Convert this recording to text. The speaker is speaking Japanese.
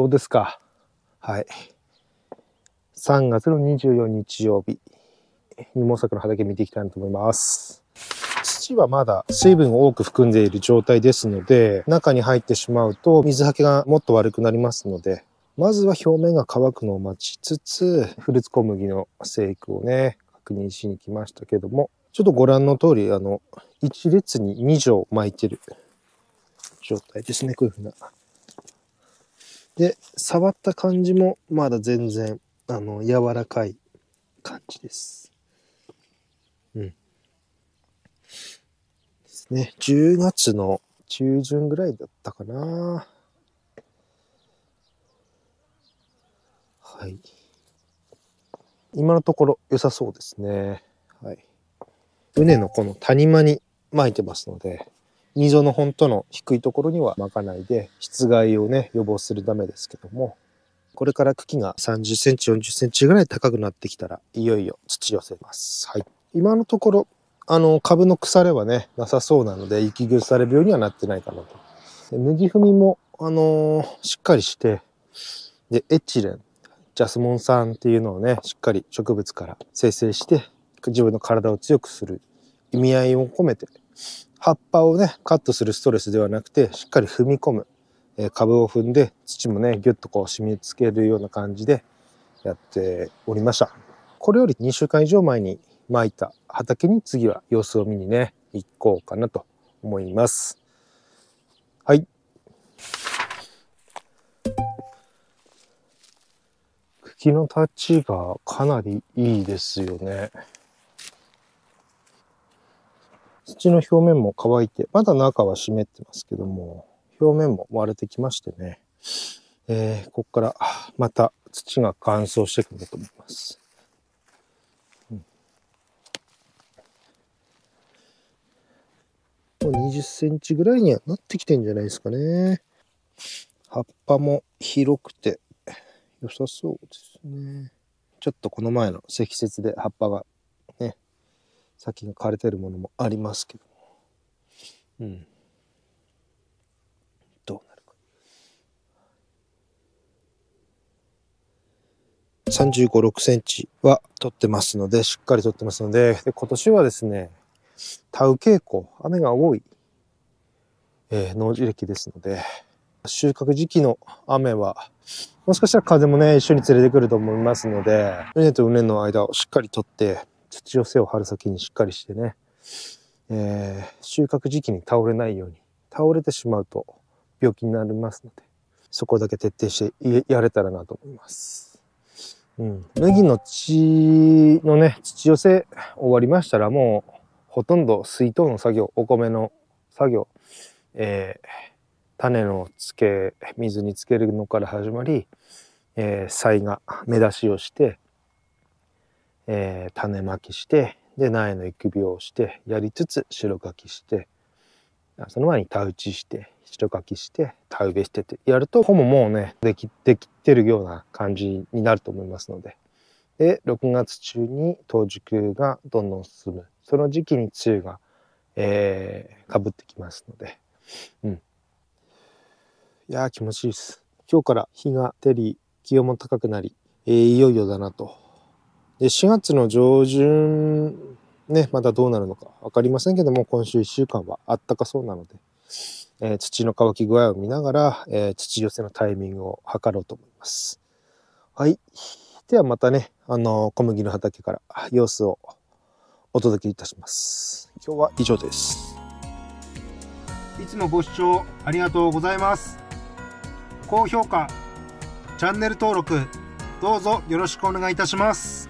どうですかはい。3月の24日曜日、二毛作の畑見ていきたいなと思います。土はまだ水分を多く含んでいる状態ですので、中に入ってしまうと水はけがもっと悪くなりますので、まずは表面が乾くのを待ちつつ、フルーツ小麦の生育をね、確認しに来ましたけども、ちょっとご覧の通り、あの、1列に2畳巻いてる状態ですね、こういうふうな。で、触った感じもまだ全然、あの、柔らかい感じです。うん。ですね。10月の中旬ぐらいだったかな。はい。今のところ良さそうですね。はい。畝のこの谷間に巻いてますので、溝の本との低いところにはまかないで、室外をね、予防するためですけども、これから茎が30センチ、40センチぐらい高くなってきたら、いよいよ土寄せます。はい。今のところ、あの、株の腐れはね、なさそうなので、息腐れ病にはなってないかなと。麦踏みも、あのー、しっかりして、で、エチレン、ジャスモン酸っていうのをね、しっかり植物から生成して、自分の体を強くする意味合いを込めて、葉っぱをねカットするストレスではなくてしっかり踏み込む、えー、株を踏んで土もねギュッとこう染み付けるような感じでやっておりましたこれより2週間以上前に巻いた畑に次は様子を見にね行こうかなと思いますはい茎の立ちがかなりいいですよね。土の表面も乾いて、まだ中は湿ってますけども、表面も割れてきましてね、えー、ここからまた土が乾燥してくると思います。もう20センチぐらいにはなってきてんじゃないですかね。葉っぱも広くて良さそうですね。ちょっとこの前の積雪で葉っぱが先が枯れてるものもありますけどうんどうなるか3 5 6センチは取ってますのでしっかり取ってますのでで今年はですね田雨傾向雨が多い、えー、農事歴ですので収穫時期の雨はもしかしたら風もね一緒に連れてくると思いますので畝と畝の間をしっかり取って土寄せを張る先にしっかりしてね、えー、収穫時期に倒れないように倒れてしまうと病気になりますのでそこだけ徹底してやれたらなと思います。うん、麦の地のね土寄せ終わりましたらもうほとんど水筒の作業お米の作業、えー、種のつけ水につけるのから始まり、えー、菜が芽出しをしてえー、種まきしてで苗の育苗をしてやりつつ白かきしてその前に田打ちして白かきして田植えしてってやるとほぼもうねできできてるような感じになると思いますのでで6月中に冬熟がどんどん進むその時期に梅雨が、えー、かぶってきますので、うん、いや気持ちいいです今日から日が照り気温も高くなり、えー、いよいよだなとで、4月の上旬、ね、まだどうなるのか分かりませんけども、今週1週間はあったかそうなので、えー、土の乾き具合を見ながら、えー、土寄せのタイミングを測ろうと思います。はい。ではまたね、あの、小麦の畑から様子をお届けいたします。今日は以上です。いつもご視聴ありがとうございます。高評価、チャンネル登録、どうぞよろしくお願いいたします。